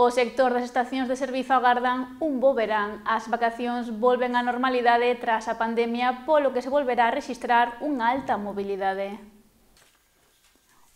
O sector das estacións de servizo agardan un bo verán. As vacacións volven á normalidade tras a pandemia, polo que se volverá a registrar unha alta mobilidade.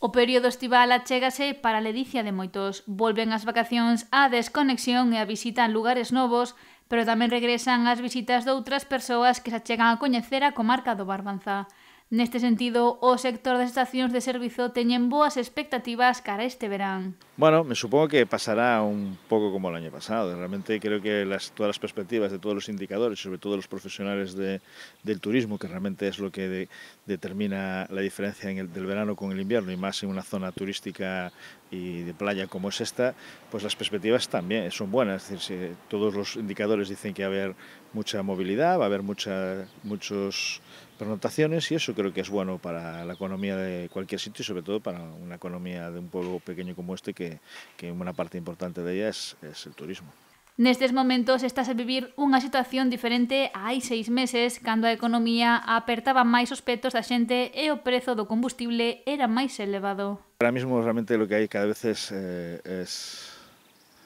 O período estival achégase para a ledicia de moitos. Volven as vacacións á desconexión e a visita en lugares novos, pero tamén regresan as visitas doutras persoas que se achegan a coñecer a comarca do Barbanza. En este sentido, o sector de estaciones de servicio teñen buenas expectativas cara este verano? Bueno, me supongo que pasará un poco como el año pasado. Realmente creo que las, todas las perspectivas de todos los indicadores, sobre todo los profesionales del turismo, que realmente es lo que determina la diferencia en el, del verano con el invierno, y más en una zona turística y de playa como es esta, pues las perspectivas también son buenas. Es decir, si todos los indicadores dicen que va a haber mucha movilidad, va a haber muchos pernotaciones y eso creo que es bueno para la economía de cualquier sitio y sobre todo para una economía de un pueblo pequeño como este que, que una parte importante de ella es, es el turismo. Nestes momentos estás a vivir unha situación diferente a hai seis meses, cando a economía apertaba máis os petos da xente e eh, o prezo do combustible era máis elevado. Ahora mismo realmente lo que hai cada vez es, eh, es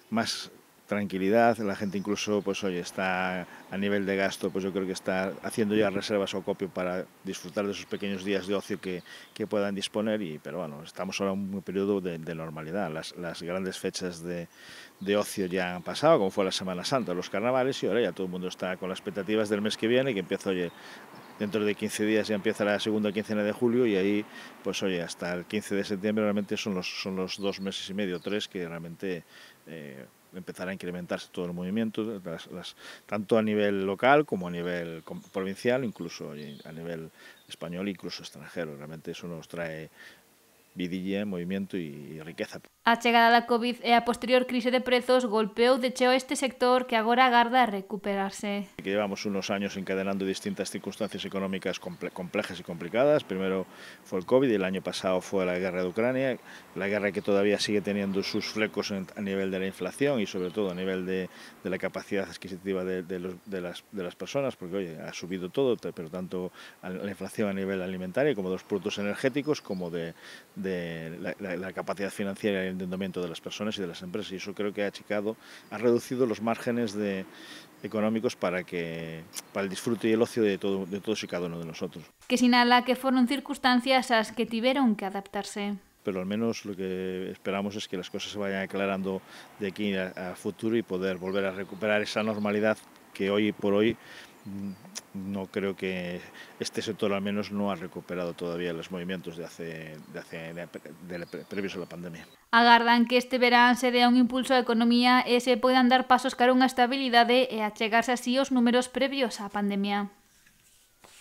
máis tranquilidad. La gente incluso, pues oye, está a nivel de gasto, pues yo creo que está haciendo ya reservas o copio para disfrutar de esos pequeños días de ocio que, puedan disponer. Y, pero bueno, estamos ahora en un periodo de, normalidad. Las, grandes fechas de, ocio ya han pasado, como fue la Semana Santa, los carnavales, y ahora ya todo el mundo está con las expectativas del mes que viene, que empieza, oye, dentro de 15 días ya empieza la segunda quincena de julio y ahí, pues oye, hasta el 15 de septiembre realmente son los, son los dos meses y medio, tres, que realmente... Eh, empezará a incrementarse todo el movimiento, las, tanto a nivel local como a nivel provincial, incluso a nivel español, incluso extranjero. Realmente eso nos trae vidilla, movimiento y riqueza. A chegada da Covid e a posterior crisis de precios, golpeó de hecho este sector que ahora agarda a recuperarse. Que llevamos unos años encadenando distintas circunstancias económicas complejas y complicadas. Primero fue el COVID, el año pasado fue la guerra de Ucrania, la guerra que todavía sigue teniendo sus flecos a nivel de la inflación y sobre todo a nivel de, la capacidad adquisitiva de, de, las, personas, porque ha subido todo, pero tanto la inflación a nivel alimentario como de los productos energéticos como de la, capacidad financiera y el entendimiento de las personas y de las empresas. Y eso creo que ha achicado, ha reducido los márgenes económicos para, que, para el disfrute y el ocio de, todos y cada uno de nosotros. Que sin señala que fueron circunstancias a las que tuvieron que adaptarse pero al menos lo que esperamos es que las cosas se vayan aclarando de aquí a futuro y poder volver a recuperar esa normalidad que hoy por hoy no creo que este sector al menos no ha recuperado todavía los movimientos de hace, de hace de, de, previos a la pandemia. Agardan que este verán se dea un impulso á economía e se poidan dar pasos cara unha estabilidade e achegarse así os números previos á pandemia.